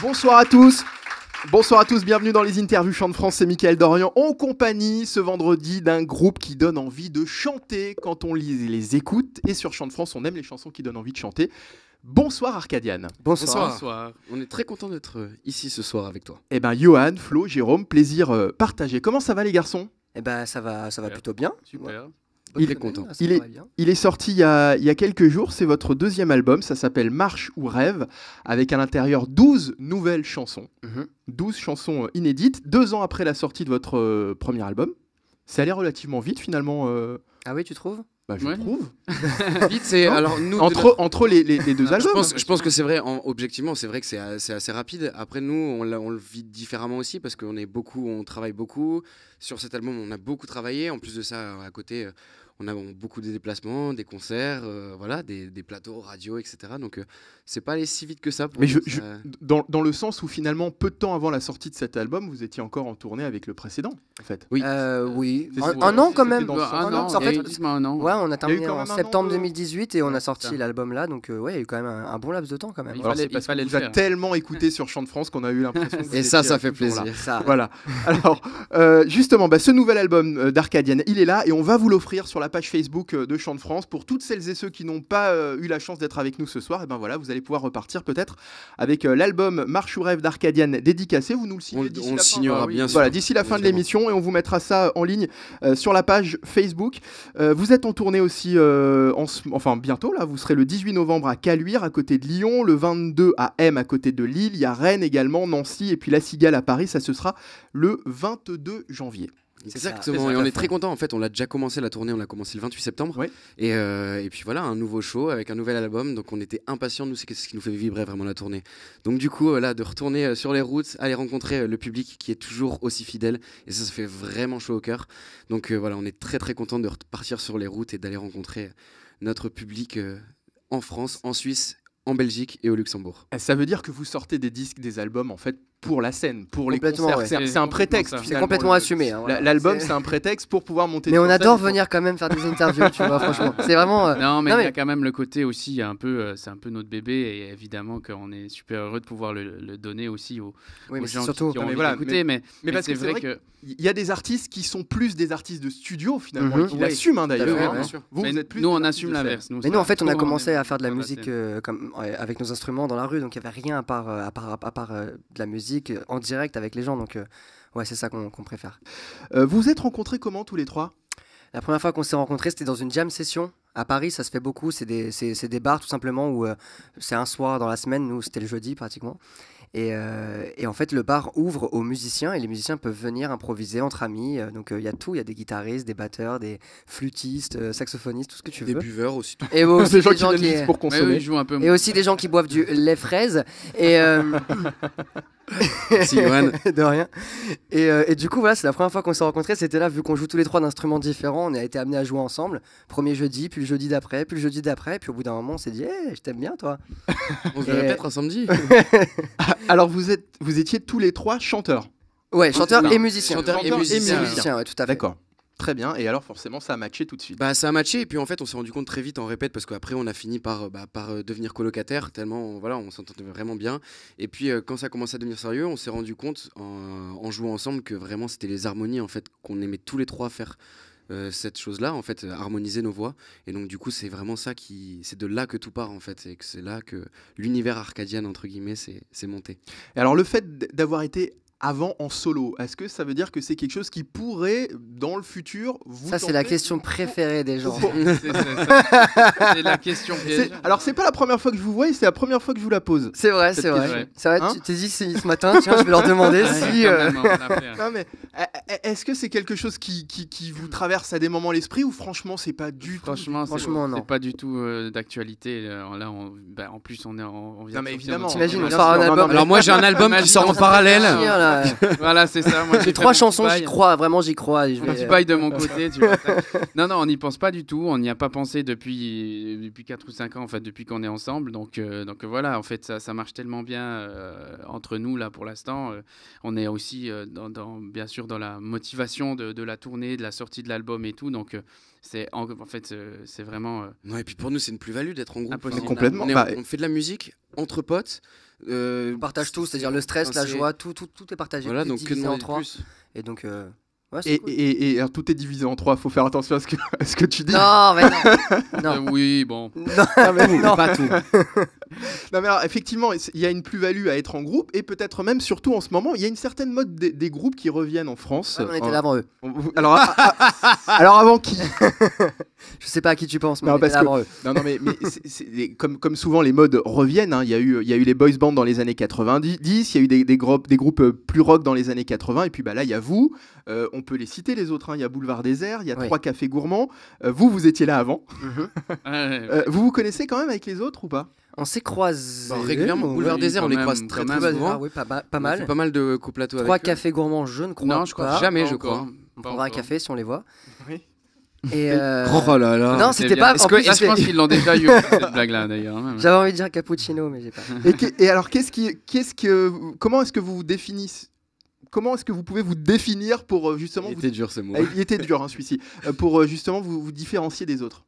Bonsoir à tous. Bonsoir à tous, bienvenue dans les interviews Chant de France, c'est Mickaël Dorian en compagnie ce vendredi d'un groupe qui donne envie de chanter quand on les, les écoute et sur Chant de France on aime les chansons qui donnent envie de chanter. Bonsoir Arcadiane. Bonsoir. On est très content d'être euh, ici ce soir avec toi. Eh ben Johan, Flo, Jérôme, plaisir euh, partagé. Comment ça va les garçons Eh ben ça va, ça va plutôt bien. Super. Il hein, est content. est, il est, sorti il y, a, quelques jours, c'est votre deuxième album, ça s'appelle Marche ou Rêve, avec à l'intérieur 12 nouvelles chansons, 12 mhm. chansons euh, inédites, deux ans après la sortie de votre euh, premier album. Ça allait relativement vite finalement. Euh. Ah oui, tu trouves bah, je trouve. Vite, c'est alors nous entre, entre les, les, deux albums. Je pense, que c'est vrai. objectivement, c'est vrai que c'est assez rapide. Après, nous, on, on, le vit différemment aussi parce qu'on est beaucoup, on travaille beaucoup sur cet album. On a beaucoup travaillé. En plus de ça, à côté, euh, on a beaucoup de déplacements, des concerts, euh, voilà, des, plateaux, radio, etc. Donc ce euh, c'est pas allé si vite que ça. Mais dans, dans, le sens où finalement, peu de temps avant la sortie de cet album, vous étiez encore en tournée avec le précédent, en fait. Oui. Euh, oui. Un, an quand même. Un an. En fait, un an. Ouais, on a terminé en septembre 2018 et on a sorti l'album là, donc ouais, il y a eu quand même un, bon laps de temps quand même. Il a tellement écouté sur Chant de France qu'on a eu l'impression. et ça, ça fait plaisir. Voilà. Alors justement, bah, ce nouvel album d'Arcadienne, il est là et on va vous l'offrir sur la page Facebook euh, de Chant de France. Pour toutes celles et ceux qui n'ont pas euh, eu la chance d'être avec nous ce soir, et eh ben voilà, vous allez pouvoir repartir peut-être avec euh, l'album Marche ou rêve d'Arcadienne dédicacé. Vous nous le signez. signera bien sûr. d'ici la fin de l'émission et on vous mettra ça en ligne sur la page Facebook. vous êtes en tournée aussi, enfin bientôt là, vous serez le 18 novembre à Caluire à côté de Lyon, le 22 à M à côté de Lille, il y a Rennes également, Nancy et puis La Cigale à Paris. Ça ce sera le 22 janvier. Exactement, et on est très content. En fait, on l'a déjà commencé la tournée, on l'a commencé le 28 septembre. Euh, et, puis voilà, un nouveau show avec un nouvel album. Donc on était impatients, nous, c'est ce qui nous fait vibrer vraiment la tournée. Donc du coup, euh, là, de retourner euh, sur les routes, aller rencontrer le public qui est toujours aussi fidèle. Et ça, ça fait vraiment chaud au cœur. Donc voilà, on est très très content de repartir sur les routes et d'aller rencontrer notre public en France, en Suisse en Belgique et au Luxembourg. Ça veut dire que vous sortez des disques, des albums, en fait, pour la scène, pour les concerts. C'est un prétexte. Hein, c'est complètement assumé. L'album, c'est un prétexte pour pouvoir monter. Mais on adore venir quand même faire des interviews, tu vois, franchement. C'est vraiment. Euh, non, mais il y a quand même le côté aussi, euh, c'est un peu notre bébé, et évidemment qu'on est super heureux de pouvoir le, donner aussi aux, oui, gens surtout... qui, mais voilà, écoutez, Mais, mais, que c'est vrai qu'il il y a des artistes qui sont plus des artistes de studio finalement, mhm. hein, d'ailleurs hein. bien qui Vous, vous êtes plus. Nous, on assume l'inverse. Mais nous, en fait, on a commencé à faire de la musique euh, avec nos instruments dans la rue, donc il n'y avait rien à part de la musique euh, en direct avec les gens. Donc, euh, ouais, c'est ça qu'on préfère. Euh, vous êtes rencontrés comment tous les trois la première fois qu'on s'est rencontrés, c'était dans une jam session. À Paris, ça se fait beaucoup. C'est des, bars tout simplement où c'est un soir dans la semaine. Nous, c'était le jeudi pratiquement. Euh, et, en fait, le bar ouvre aux musiciens et les musiciens peuvent venir improviser entre amis. Euh, donc euh, il y a tout, il y a des guitaristes, des batteurs, des flûtistes, saxophonistes, tout ce que tu veux. Des buveurs aussi. Tout. Et aussi des, gens qui, jouent un peu et aussi des gens qui boivent du lait fraise. Et de rien. Et, du coup, voilà, c'est la première fois qu'on s'est rencontrés. C'était là, vu qu'on joue tous les trois d'instruments différents, on a été amenés à jouer ensemble. Premier jeudi, puis le jeudi d'après, puis le jeudi d'après. Puis au bout d'un moment, on s'est dit, hey, je t'aime bien, toi. on se verrait peut-être un samedi. Alors, vous, êtes, vous étiez tous les trois chanteurs. Ouais, chanteurs et musiciens. Chanteurs et musiciens, tout à fait. D'accord. Très bien, et alors forcément ça a matché tout de suite. Bah ça a matché, et puis en fait on s'est rendu compte très vite en répète, parce qu'après on a fini par, euh, bah, par euh, devenir colocataires tellement voilà, on s'entendait vraiment bien. Et puis euh, quand ça a commencé à devenir sérieux, on s'est rendu compte en, en, jouant ensemble que vraiment c'était les harmonies en fait qu'on aimait tous les trois faire euh, cette chose-là, en fait, euh, harmoniser nos voix. Et donc, du coup, c'est vraiment ça qui. C'est de là que tout part, en fait. Et que c'est là que l'univers arcadien, entre guillemets, s'est monté. Et alors, le fait d'avoir été avant en solo Est-ce que ça veut dire que c'est quelque chose qui pourrait, dans le futur, vous. Ça, c'est la question préférée des gens. Oh, c'est la question Alors, c'est pas la première fois que je vous vois et c'est la première fois que je vous la pose. C'est vrai, c'est vrai. C'est vrai, hein tu t'es dit ce matin, je vais leur demander si. Euh, mais eh, eh, est-ce que c'est quelque chose qui, qui, vous traverse à des moments l'esprit ou franchement, c'est pas du franchement, tout. Franchement, c'est pas du tout euh, d'actualité. Euh, là, bah, en plus, on est en. On vient non, mais évidemment. T'imagines, un album. Alors, moi, j'ai un album qui sort en parallèle. voilà, c'est ça. J'ai trois chansons, j'y crois, vraiment j'y crois. Je vais... de euh, mon côté, Non, non, on n'y pense pas du tout, on n'y a pas pensé depuis, depuis 4 ou 5 ans, en fait, depuis qu'on est ensemble. Donc, euh, donc euh, voilà, en fait, ça, ça marche tellement bien entre nous, là, pour l'instant. on est aussi, dans, dans, bien sûr, dans la motivation de, de, la tournée, de la sortie de l'album et tout. Donc, c'est en, en, fait euh, c'est vraiment. Euh, non et puis pour nous c'est une plus value d'être en groupe. complètement. Bah, on, fait de la musique entre potes. Euh, on partage tout, c'est-à-dire le stress, la joie, tout, tout, tout, est partagé. Voilà donc que en trois. Et donc et, et, tout est divisé en trois, faut faire attention à ce que, ce que tu dis. Non, mais non. oui, bon. Non, mais non. pas tout. non, mais alors, effectivement, il y a une plus-value à être en groupe, et peut-être même, surtout en ce moment, il y a une certaine mode des, groupes qui reviennent en France. on était avant eux. Alors, ah, ah, ah, alors avant qui Je sais pas à qui tu penses, mais eux. Non, non, mais, comme, comme souvent, les modes reviennent. Hein. Il y, a eu, y a eu les boys bands dans les années 90, il y a eu des, groupes, des groupes plus rock dans les années 80, et puis bah, là, il y a vous. Euh, on peut les citer les autres. Hein. Il y a Boulevard Désert, il y a trois cafés gourmands. Euh, vous, vous étiez là avant. Mhm. Euh, vous vous connaissez quand même avec les autres ou pas on s'est bah, régulièrement. Boulevard des Désert, on les croise très, très souvent. Ah, oui, pas, pas, mal. pas mal de coups plateaux Trois avec cafés gourmands, je ne crois non, pas. Non, je crois jamais, je crois. On va à un café si on les voit. Oui. Et euh, Oh là là. Non, c'était pas. est que plus, je pense qu'ils l'ont déjà eu cette blague-là d'ailleurs. Hein, J'avais envie de dire cappuccino, mais j'ai pas. Et, Et alors, qu'est-ce qui, qu'est-ce que, comment est-ce que vous vous définissez comment est-ce que vous pouvez vous définir pour euh, justement. vous... dur ce mot. Ah, il était dur, hein, celui-ci. Euh, pour euh, justement vous, vous différencier des autres.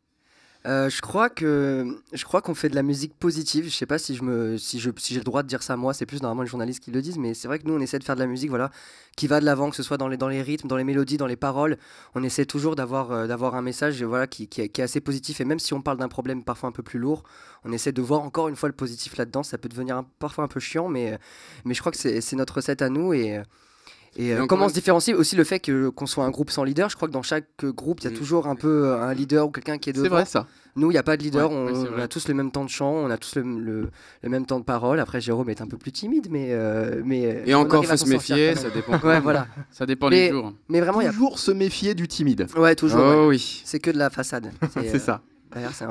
je crois que je crois qu'on fait de la musique positive. Je sais pas si je me si je si j'ai le droit de dire ça moi. C'est plus normalement les journalistes qui le disent, mais c'est vrai que nous on essaie de faire de la musique voilà qui va de l'avant, que ce soit dans les dans les rythmes, dans les mélodies, dans les paroles. On essaie toujours d'avoir d'avoir un message voilà qui, qui, est assez positif. Et même si on parle d'un problème parfois un peu plus lourd, on essaie de voir encore une fois le positif là-dedans. Ça peut devenir parfois un peu chiant, mais mais je crois que c'est notre recette à nous et et euh, comment se différencier aussi le fait que qu'on soit un groupe sans leader Je crois que dans chaque euh, groupe, il y a toujours un peu euh, un leader ou quelqu'un qui est devant. C'est vrai ça. Nous, il n'y a pas de leader. on, a tous le même temps de chant, on a tous le, le, même temps de parole. Après, Jérôme est un peu plus timide, mais mais. Et encore, faut se méfier. Ça dépend. voilà. Ça dépend les jours. Mais vraiment, il y a... se méfier du timide. Ouais, toujours. Oh oui. C'est que de la façade. C'est ça.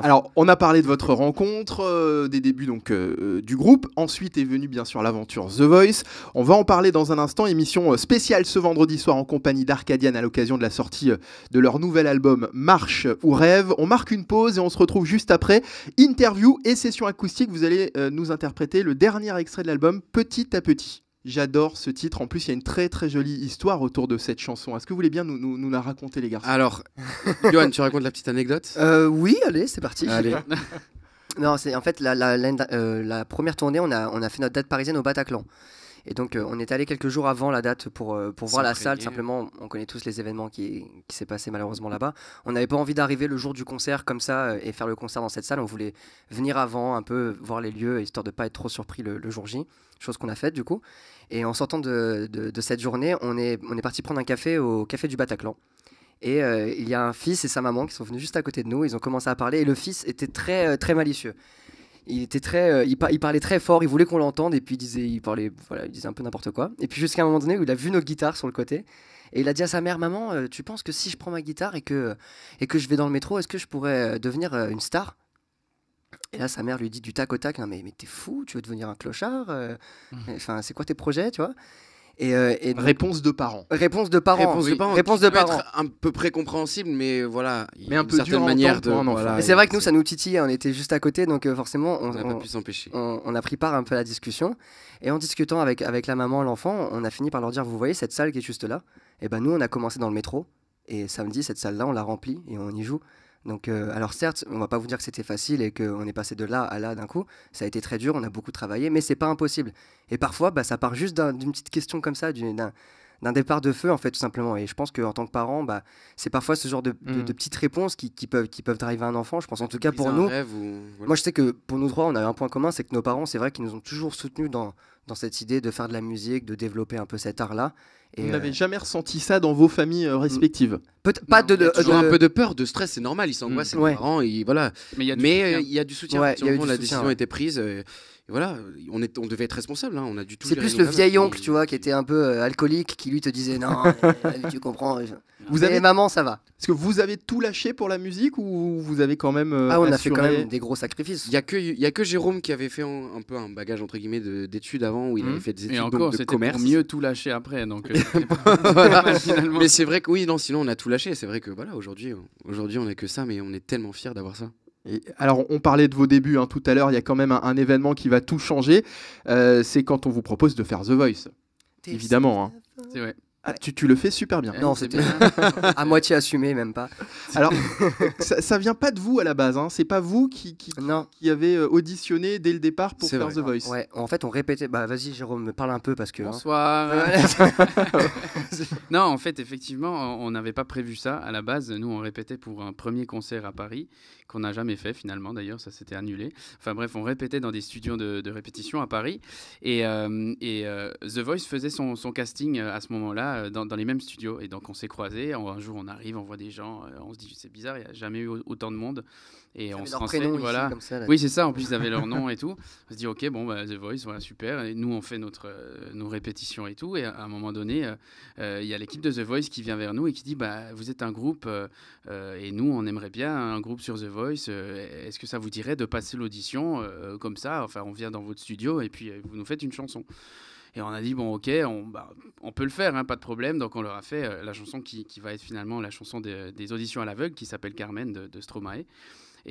Alors, on a parlé de votre rencontre, euh, des débuts donc euh, euh, du groupe. Ensuite est venue bien sûr l'aventure The Voice. On va en parler dans un instant. Émission spéciale ce vendredi soir en compagnie d'Arcadian à l'occasion de la sortie de leur nouvel album Marche ou Rêve. On marque une pause et on se retrouve juste après. Interview et session acoustique. Vous allez nous interpréter le dernier extrait de l'album petit à petit. J'adore ce titre. En plus, il y a une très très jolie histoire autour de cette chanson. Est-ce que vous voulez bien nous, la raconter, les garçons Alors, Johan, tu racontes la petite anecdote euh, Oui, allez, c'est parti. Allez. non, c'est en fait la, euh, la, première tournée, on a, on a fait notre date parisienne au Bataclan. Et donc, euh, on est allé quelques jours avant la date pour, euh, voir la salle. Simplement, on connaît tous les événements qui, qui s'est passé malheureusement là-bas. On n'avait pas envie d'arriver le jour du concert comme ça euh, et faire le concert dans cette salle. On voulait venir avant, un peu voir les lieux, histoire de pas être trop surpris le, jour J. Chose qu'on a faite du coup. Et en sortant de, cette journée, on est, on est parti prendre un café au Café du Bataclan. Et il y a un fils et sa maman qui sont venus juste à côté de nous. Ils ont commencé à parler. Et le fils était très, très malicieux il était très, euh, il, parlait très fort, il voulait qu'on l'entende, et puis il disait, il parlait, voilà, il disait un peu n'importe quoi. Et puis jusqu'à un moment donné où il a vu notre guitare sur le côté, et il a dit à sa mère, maman, euh, tu penses que si je prends ma guitare et que et que je vais dans le métro, est-ce que je pourrais euh, devenir une star Et là, sa mère lui dit du tac au tac, mais mais t'es fou, tu veux devenir un clochard mmh. Enfin, c'est quoi tes projets, tu vois et, euh, réponse de parents. Réponse de parents. Réponse de parents. un peu précompréhensible, mais voilà. Mais un peu certaine manière de. Voilà, c'est vrai que nous, ça nous titille On était juste à côté, donc euh, forcément, on, a pu on, a pris part un peu à la discussion. Et en discutant avec avec la maman, et l'enfant, on a fini par leur dire, vous voyez cette salle qui est juste là. Et eh ben nous, on a commencé dans le métro. Et samedi, cette salle-là, on la remplie et on y joue. Donc, euh, alors certes, on va pas vous dire que c'était facile et qu'on est passé de là à là d'un coup. Ça a été très dur, on a beaucoup travaillé, mais c'est pas impossible. Et parfois, bah, ça part juste d'une petite question comme ça, d'un départ de feu en fait tout simplement et je pense que en tant que parent bah, c'est parfois ce genre de, mm. petites réponses qui, peuvent qui peuvent driver un enfant je pense en tout cas pour nous moi je sais que pour nous trois on a un point commun c'est que nos parents c'est vrai qu'ils nous ont toujours soutenus dans dans cette idée de faire de la musique, de développer un peu cet art-là. Vous n'avez euh, jamais ressenti ça dans vos familles euh, respectives Peut Pas de, toujours un peu de peur, de stress, c'est normal, ils s'angoissent, c'est mm. voilà. Mais il y a du soutien. Euh, y du soutien. la décision a été prise. voilà, on, est, on devait être responsable, hein, on a du tout. C'est plus le vieil oncle, tu vois, qui était un peu alcoolique, qui lui te disait non, eh, eh, tu comprends. Vous eh, avez maman, ça va. Est-ce que vous avez tout lâché pour la musique ou vous avez quand même Ah, on a fait quand même des gros sacrifices. Il n'y a que a que Jérôme qui avait fait un, peu un bagage entre guillemets d'études où il hmm. fait des études de commerce. mieux tout lâcher après, donc. Euh, mais c'est vrai que oui, non, sinon on a tout lâché. C'est vrai que voilà, aujourd'hui, aujourd'hui on n'a que ça, mais on est tellement fiers d'avoir ça. Et alors, on parlait de vos débuts hein, tout à l'heure. Il y a quand même un, événement qui va tout changer. Euh, c'est quand on vous propose de faire The Voice, évidemment. Hein. C'est vrai. Ah, tu, le fais super bien. Non, ah, c'était à moitié assumé, même pas. Alors, ça, vient pas de vous à la base. Hein. C'est pas vous qui, qui, avez euh, auditionné dès le départ pour faire The Voice. Ouais, en fait, on répétait. Bah, vas-y, Jérôme, me parle un peu parce que. Hein. Bonsoir. non, en fait, effectivement, on n'avait pas prévu ça à la base. Nous, on répétait pour un premier concert à Paris qu'on n'a jamais fait finalement d'ailleurs, ça s'était annulé. Enfin bref, on répétait dans des studios de, répétition à Paris et, euh, euh, The Voice faisait son, casting euh, à ce moment-là dans, dans, les mêmes studios et donc on s'est croisés. Un jour on arrive, on voit des gens, on se dit c'est bizarre, il n'y a jamais eu autant de monde. Et on se renseigne, voilà. oui, c'est ça. En plus, ils avaient leur nom et tout. On se dit, ok, bon, bah, The Voice, voilà, super. Et nous, on fait notre, euh, nos répétitions et tout. Et à un moment donné, euh, euh, il y a l'équipe de The Voice qui vient vers nous et qui dit, bah, vous êtes un groupe et nous, on aimerait bien un groupe sur The Voice. Est-ce que ça vous dirait de passer l'audition comme ça Enfin, on vient dans votre studio et puis vous nous faites une chanson. Et on a dit, bon, ok, on, bah, on peut le faire, hein, pas de problème. Donc on leur a fait la chanson qui, qui, va être finalement la chanson des auditions à l'aveugle, qui s'appelle Carmen de Stromae.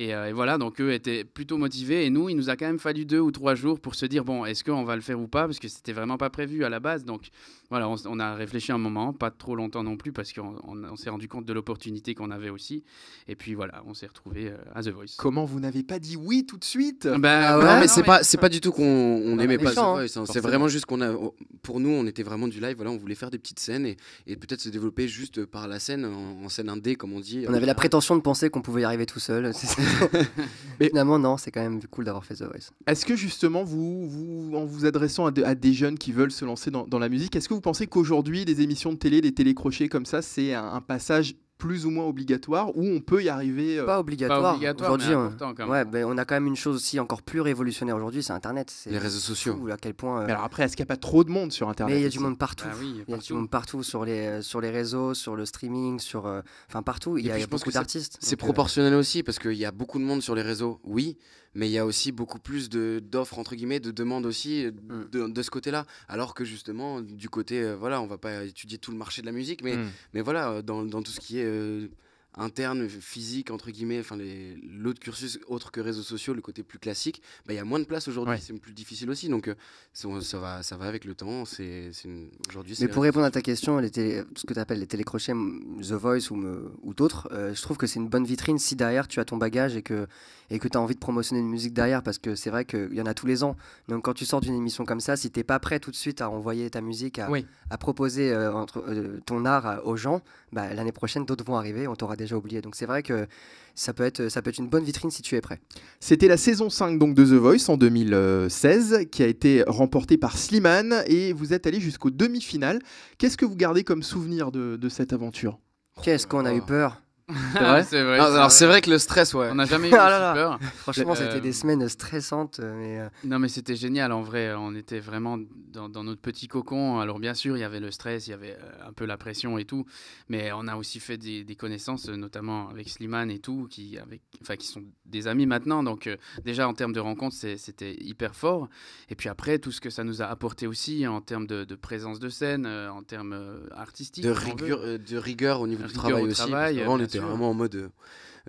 Euh, et, voilà, donc eux étaient plutôt motivés. Et nous, il nous a quand même fallu deux ou trois jours pour se dire bon, est-ce qu'on va le faire ou pas Parce que c'était vraiment pas prévu à la base. Donc voilà, on, a réfléchi un moment, pas trop longtemps non plus, parce qu'on s'est rendu compte de l'opportunité qu'on avait aussi. Et puis voilà, on s'est retrouvé euh, à The Voice. Comment vous n'avez pas dit oui tout de suite ben, Non, mais c'est pas c'est pas du tout qu'on on bah, pas hein. Hein. C'est vraiment juste qu'on a pour nous, on était vraiment du live. Voilà, on voulait faire des petites scènes et, peut-être se développer juste par la scène en, en scène indé, comme on dit. On avait la prétention de penser qu'on pouvait y arriver tout seul. C'est ça. Mais finalement, non, c'est quand même cool d'avoir fait The Voice. Est-ce que justement, vous, vous, en vous adressant à, des jeunes qui veulent se lancer dans, la musique, est-ce que vous pensez qu'aujourd'hui, les émissions de télé, les télécrochets comme ça, c'est un, un passage plus ou moins obligatoire ou on peut y arriver euh, Pas obligatoire. aujourd'hui, on... Hein. Ouais, ben on a quand même une chose aussi encore plus révolutionnaire aujourd'hui, c'est Internet. Les réseaux sociaux. Ou à quel point. Euh, alors après, est-ce qu'il n'y a pas trop de monde sur Internet il y a du monde partout. Bah il y, a du monde partout sur les sur les réseaux, sur le streaming, sur euh, enfin partout. Il y, a, beaucoup d'artistes. C'est proportionnel aussi parce qu'il y a beaucoup de monde sur les réseaux. Oui, mais il y a aussi beaucoup plus d'offres entre guillemets, de demandes aussi mm. de, ce côté-là. Alors que justement, du côté, voilà, on va pas étudier tout le marché de la musique, mais mm. mais voilà, dans, dans tout ce qui est que euh, interne, euh, physique, entre guillemets, enfin l'autre cursus autre que réseaux sociaux, le côté plus classique, bah, il y a moins de place aujourd'hui, c'est plus difficile aussi. Donc euh, ça, va, ça va avec le temps. C'est aujourd'hui. Mais pour répondre à ta question, les télé, ce que tu appelles les télécrochets, mm, The Voice ou, ou d'autres, euh, je trouve que c'est une bonne vitrine si derrière tu as ton bagage et que et que tu as envie de promotionner une musique derrière parce que c'est vrai qu'il y en a tous les ans. Donc quand tu sors d'une émission comme ça, si t'es pas prêt tout de suite à envoyer ta musique, à, à proposer entre, ton art aux gens, bah, l'année prochaine d'autres vont arriver, on t'aura des oublié. Donc c'est vrai que ça peut, être, ça peut être une bonne vitrine si tu es prêt. C'était la saison 5 donc, de The Voice en 2016 qui a été remportée par Slimane et vous êtes allé jusqu'aux demi-finales. Qu'est-ce que vous gardez comme souvenir de, de cette aventure Qu'est-ce qu'on a eu oh. peur c'est vrai. alors c'est vrai. que le stress, ouais. On n'a jamais eu ah peur. Franchement, c'était euh, des semaines stressantes. Euh, euh. Non, mais c'était génial en vrai. On était vraiment dans, notre petit cocon. Alors bien sûr, il y avait le stress, il y avait un peu la pression et tout. Mais on a aussi fait des, connaissances, notamment avec Slimane et tout, qui, avec, enfin, qui sont des amis maintenant. Donc déjà en termes de rencontres, c'était hyper fort. Et puis après, tout ce que ça nous a apporté aussi en termes de, présence de scène, en termes artistiques. De rigueur, de rigueur au niveau du travail, aussi c'était vraiment en mode euh,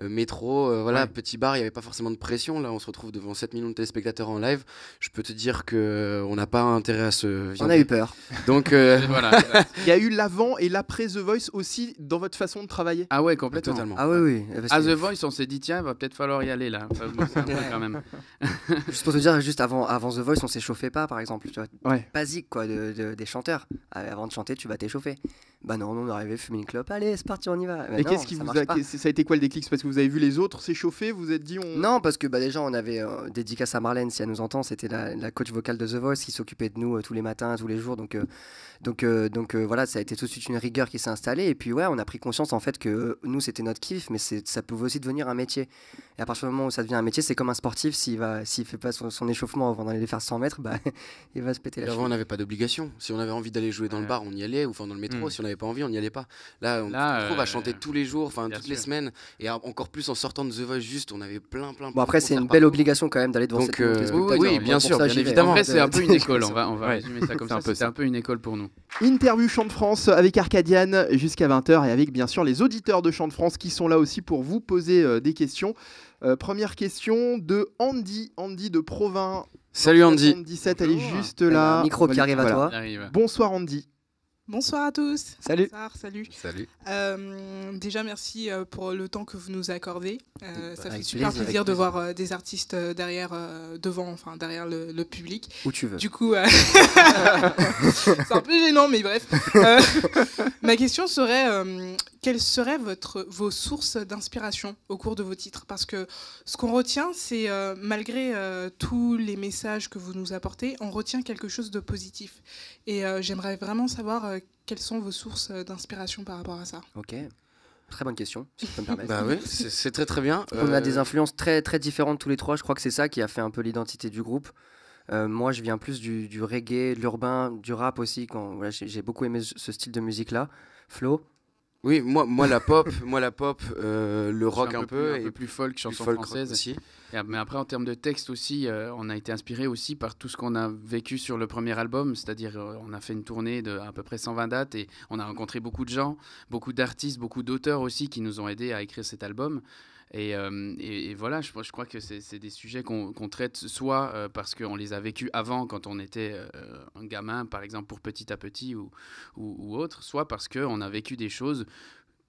euh, métro, euh, voilà, petit bar, il n'y avait pas forcément de pression. Là, on se retrouve devant 7 millions de téléspectateurs en live. Je peux te dire que on n'a pas intérêt à se. On a eu peur. Donc voilà. Il y a eu l'avant et l'après The Voice aussi dans votre façon de travailler. Ah ouais, complètement. Ah ouais, oui. à The Voice, on s'est dit tiens, va peut-être falloir y aller là. juste pour te dire, juste avant, avant The Voice, on s'échauffait pas, par exemple. Tu vois, Basique quoi, de, des chanteurs. Ah, avant de chanter, tu vas t'échauffer. Bah non, on arrivé fumer une clope. Allez, c'est parti, on y va. Mais et qu'est-ce qui vous ça a été quoi le déclic Parce que vous avez vu les autres s'échauffer, vous, vous êtes dit Non, parce que bah, déjà on avait euh, dédicace à Marlène, si elle nous entend, c'était la, coach vocale de The Voice qui s'occupait de nous euh, tous les matins, tous les jours. Donc, euh, donc, donc voilà, ça a été tout de suite une rigueur qui s'est installée. Et puis ouais, on a pris conscience en fait que nous c'était notre kiff, mais ça pouvait aussi devenir un métier. Et à partir du moment où ça devient un métier, c'est comme un sportif, s'il ne fait pas son, échauffement avant d'aller faire 100 mètres, bah, il va se péter la Avant, on n'avait pas d'obligation. Si on avait envie d'aller jouer dans le bar, on y allait, ou enfin dans le métro. Mm. Si on n'avait pas envie, on n'y allait pas. Là, on Là, se à euh, chanter tous les jours, enfin toutes les semaines, et encore plus en sortant de The Voice, juste, on avait plein, plein. Bon, après, c'est une belle obligation quand même d'aller devant Donc, cette euh... Oui, oui bien sûr, bien évidemment. Après, c'est un peu une école, on va, on va résumer ça comme ça. C'est un peu une école pour nous. Interview Chant de France avec Arcadiane jusqu'à 20h et avec bien sûr les auditeurs de Chant de France qui sont là aussi pour vous poser euh, des questions. Euh, première question de Andy, Andy de Provins. Salut Andy. 17, elle est juste là. micro qui arrive à toi. Bonsoir Andy. Bonsoir à tous. Salut. salut. Salut. Euh, déjà, merci euh, pour le temps que vous nous accordez. Euh, bah, ça fait super plaisir, de voir des artistes derrière, devant, enfin derrière le, public. Où tu veux. Du coup, c'est un peu gênant, mais bref. ma question serait quelles seraient votre, vos sources d'inspiration au cours de vos titres Parce que ce qu'on retient, c'est malgré tous les messages que vous nous apportez, on retient quelque chose de positif. Et j'aimerais vraiment savoir quelles sont vos sources euh, d'inspiration par rapport à ça Ok. Très bonne question, si bah oui, c'est très très bien. On a euh, des influences très très différentes tous les trois. Je crois que c'est ça qui a fait un peu l'identité du groupe. Euh, moi, je viens plus du, reggae, de l'urbain, du rap aussi. Quand j'ai beaucoup aimé ce style de musique-là. Flo, oui, moi, moi la pop, moi la pop, euh, le rock un, peu, un et peu plus folk, chanson française mais après en termes de texte aussi, euh, on a été inspiré aussi par tout ce qu'on a vécu sur le premier album, c'est-à-dire euh, on a fait une tournée de à peu près 120 dates et on a rencontré beaucoup de gens, beaucoup d'artistes, beaucoup d'auteurs aussi qui nous ont aidés à écrire cet album. Euh, et, et, voilà, je, crois que c'est des sujets qu'on traite soit euh, parce qu'on les a vécus avant quand on était euh, un gamin, par exemple, pour petit à petit ou, ou, ou autre, soit parce qu'on a vécu des choses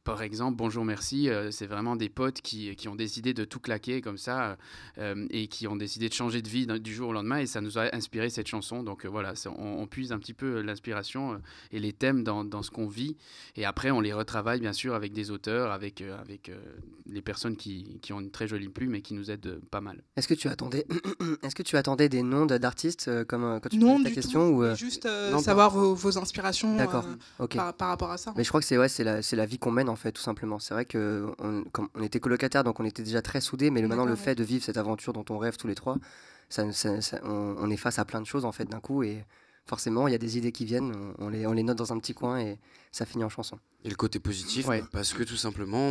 par exemple, Bonjour Merci, euh, c'est vraiment des potes qui, qui, ont décidé de tout claquer comme ça euh, et qui ont décidé de changer de vie du jour au lendemain et ça nous a inspiré cette chanson. Donc euh, voilà, on, puise un petit peu l'inspiration et les thèmes dans, dans ce qu'on vit et après on les retravaille bien sûr avec des auteurs, avec, avec les personnes qui, qui, ont une très jolie plume et qui nous aident pas mal. Est-ce que tu attendais, est-ce que tu attendais des noms d'artistes comme quand tu ta question ou juste savoir bah, vos, vos, inspirations par, rapport à ça. Mais je crois que c'est ouais, c'est la, la vie qu'on mène en fait, tout simplement. C'est vrai que comme on était colocataires, donc on était déjà très soudés, mais maintenant, le fait de vivre cette aventure dont on rêve tous les trois, ça, on, on, est face à plein de choses, en fait, d'un coup. Et forcément, il y a des idées qui viennent, on les, on les note dans un petit coin et ça finit en chanson. Et le côté positif, parce que tout simplement,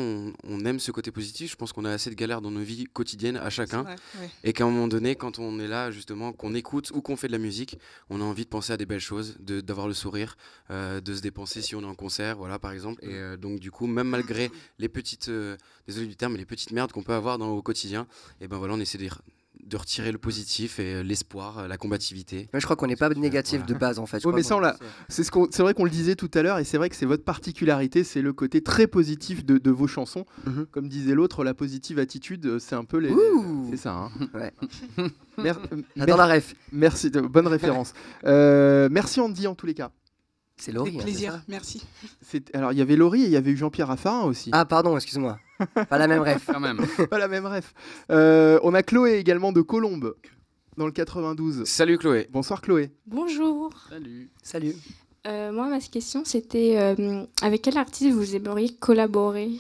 on, aime ce côté positif. Je pense qu'on a assez de galères dans nos vies quotidiennes à chacun. Et qu'à un moment donné, quand on est là, justement, qu'on écoute ou qu'on fait de la musique, on a envie de penser à des belles choses, d'avoir le sourire, euh, de se dépenser si on est en concert, voilà, par exemple. Et euh, donc, du coup, même malgré les petites, euh, désolé du terme, les petites merdes qu'on peut avoir dans, au quotidien, et ben voilà, on essaie de, de retirer le positif et euh, l'espoir, euh, la combativité. je crois qu'on n'est pas négatif de base en fait. mais ça, c'est ce qu'on, c'est vrai qu'on le disait tout à l'heure et c'est vrai que c'est votre particularité, c'est le côté très positif de, vos chansons. Mhm. Comme disait l'autre, la positive attitude, euh, c'est un peu les, c'est ça. Hein. la ref. Merci, bonne référence. merci Andy en tous les cas. C'est Laurie. Hein, plaisir, merci. Alors il y avait Laurie et il y avait eu Jean-Pierre Raffarin aussi. Ah pardon, excuse-moi. Pas la même ref. Quand même. Pas la même ref. Euh, on a Chloé également de Colombe dans le 92. Salut Chloé. Bonsoir Chloé. Bonjour. Salut. Salut. Euh, moi, ma question, c'était euh, avec quel artiste vous aimeriez collaborer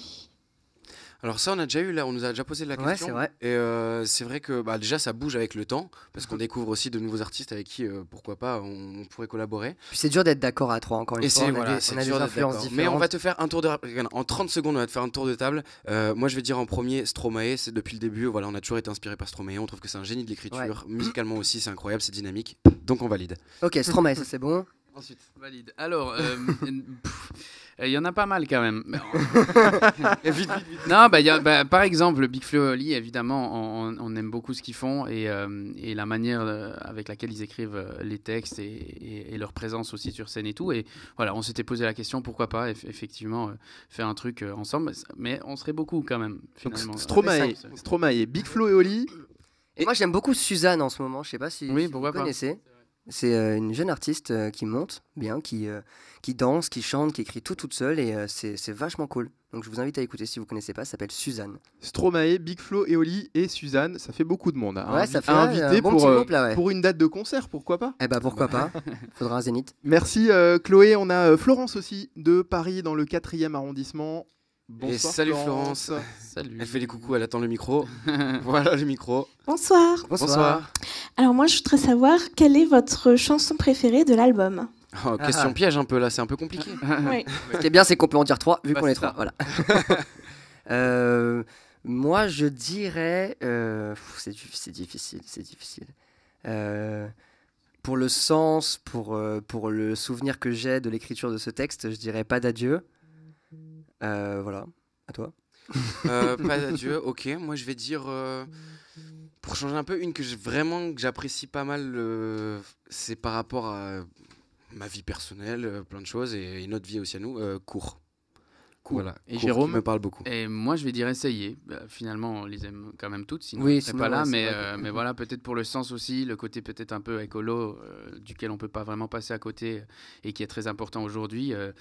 alors ça, on a déjà eu là, on nous a déjà posé la question. Et euh, c'est vrai que bah, déjà ça bouge avec le temps parce qu'on mhm. découvre aussi de nouveaux artistes avec qui, euh, pourquoi pas, on, pourrait collaborer. c'est dur d'être d'accord à trois encore une fois. On, a Mais on va te faire un tour de en 30 secondes, on va te faire un tour de table. Euh, moi, je vais dire en premier Stromae. C'est depuis le début, voilà, on a toujours été inspiré par Stromae. On trouve que c'est un génie de l'écriture, musicalement aussi, c'est incroyable, c'est dynamique. Donc on valide. Ok, Stromae, ça c'est bon. Ensuite, valide. Alors. Il euh, y en a pas mal quand même. Non, bah, bah, par exemple, Big Flo et Oli, évidemment, on, aime beaucoup ce qu'ils font et, euh, la manière euh, avec laquelle ils écrivent les textes et, leur présence aussi sur scène et tout. Et voilà, on s'était posé la question pourquoi pas effectivement faire un truc ensemble, mais on serait beaucoup quand même. Finalement. Stromae, Stromae, Big Flo et Oli. Et moi j'aime beaucoup Suzanne en ce moment, je sais pas si, oui, pourquoi vous pas. connaissez. C'est euh, une jeune artiste euh, qui monte bien, qui, euh, qui danse, qui chante, qui écrit tout toute seule et c'est vachement cool. Donc je vous invite à écouter si vous connaissez pas, ça s'appelle Suzanne. Stromae, Big Flo, Eoli et Suzanne, ça fait beaucoup de monde hein. ouais, ça fait pour, pour une date de concert, pourquoi pas Eh bah pourquoi pas, faudra un zénith. Merci Chloé, on a Florence aussi de Paris dans le 4e arrondissement. Bonsoir. salut Florence. Elle fait des coucous, elle attend le micro. voilà le micro. Bonsoir. Bonsoir. Alors moi, je voudrais savoir quelle est votre chanson préférée de l'album. Oh, question ah. piège un peu là, c'est un peu compliqué. oui. Ce qui est bien, c'est qu'on peut en dire trois, vu bah, qu'on est, trois. Voilà. Euh, moi, je dirais. Euh, c'est difficile, c'est difficile. Euh, pour le sens, pour, pour le souvenir que j'ai de l'écriture de ce texte, je dirais pas d'adieu. Euh, voilà, à toi. Euh, pas d'adieu, ok. Moi, je vais dire, euh, pour changer un peu, une que vraiment que j'apprécie pas mal, euh, c'est par rapport à ma vie personnelle, plein de choses, et, une notre vie aussi à nous, court et Jérôme me parle beaucoup. Et moi, je vais dire essayer. Bah, finalement, on les aime quand même toutes, sinon oui, c'est pas là. mais, euh, mais voilà, peut-être pour le sens aussi, le côté peut-être un peu écolo, euh, duquel on peut pas vraiment passer à côté et qui est très important aujourd'hui, euh,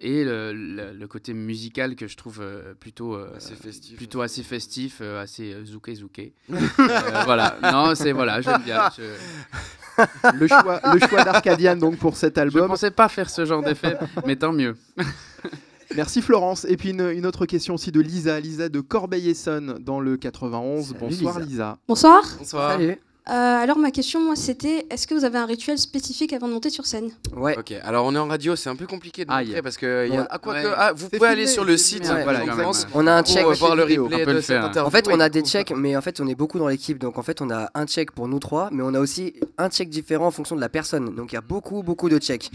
et le, côté musical que je trouve plutôt assez festif, plutôt assez festif, assez zouké zouké. voilà. Non, c'est voilà, j'aime bien. le choix, le choix d'Arcadian donc pour cet album. Je pensais pas faire ce genre d'effet, mais tant mieux. Merci Florence. Et puis une, autre question aussi de Lisa, Lisa de Corbeil-Essonne dans le 91. Bonsoir Lisa. Bonsoir. Bonsoir. Euh, alors ma question, moi, c'était est-ce que vous avez un rituel spécifique avant de monter sur scène Ouais. Ok. Alors on est en radio, c'est un peu compliqué de montrer parce que y a, ah, quoi que, ah, vous pouvez aller sur le site. Voilà, on a un check. Pour voir le replay de cette interview. En fait, on a des checks, mais en fait, on est beaucoup dans l'équipe, donc en fait, on a un check pour nous trois, mais on a aussi un check différent en fonction de la personne. Donc il y a beaucoup, beaucoup de checks.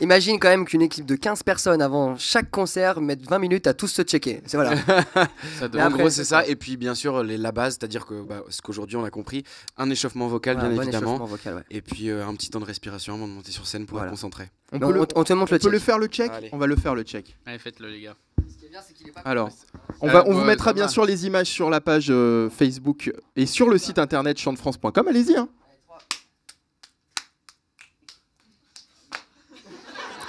Imagine quand même qu'une équipe de 15 personnes avant chaque concert mette 20 minutes à tous se checker. C'est voilà. ça en gros, c'est ça. Et puis bien sûr, les, la base, c'est-à-dire que bah, ce qu'aujourd'hui on a compris, un échauffement vocal, bien évidemment. Et puis euh, un petit temps de respiration avant de monter sur scène pour voilà. concentrer On, peut, le, te montre le faire le check On va le faire le check. Allez, faites-le, les gars. Alors, on, va, on euh, vous mettra bien sûr les images sur la page euh, Facebook et sur le site internet chantefrance.com. Allez-y. Hein.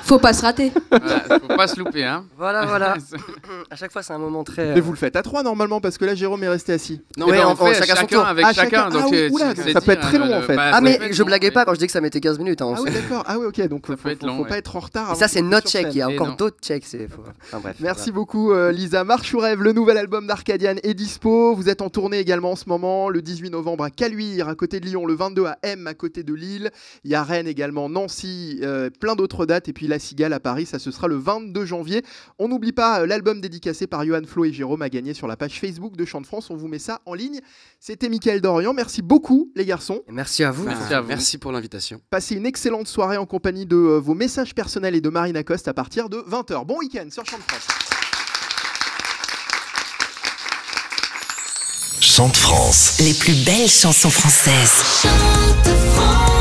Faut pas se rater. faut pas se louper. Hein. Voilà, voilà. à chaque fois, c'est un moment très. Mais euh, vous le faites à trois normalement, parce que là, Jérôme est resté assis. Non, mais, eh mais ben, fait, chacun, avec chacun. ça peut être hein, très long en fait. ah, mais je blaguais pas quand je dis que ça mettait 15 minutes. Hein. ah, oui, d'accord. Ah, oui, ok. Donc, faut, pas être en retard. Hein, ça, c'est notre check. Il y a encore d'autres checks. Merci beaucoup, euh, Lisa. Marche ou rêve, le nouvel album d'Arcadian est dispo. Vous êtes en tournée également en ce moment, le 18 novembre à Caluire, à côté de Lyon, le 22 à M, à côté de Lille. Il y a Rennes également, Nancy, euh, plein d'autres dates. Et puis là, Cigale à Paris. Ça, ce sera le 22 janvier. On n'oublie pas euh, l'album dédicacé par Johan Flo et Jérôme à gagner sur la page Facebook de Chant de France. On vous met ça en ligne. C'était Mickaël Dorian. Merci beaucoup, les garçons. Merci à vous. merci, pour l'invitation. Passez une excellente soirée en compagnie de euh, vos messages personnels et de Marina Coste à partir de 20h. Bon week-end sur Chant de France. Chant de France. Les plus belles chansons françaises. France.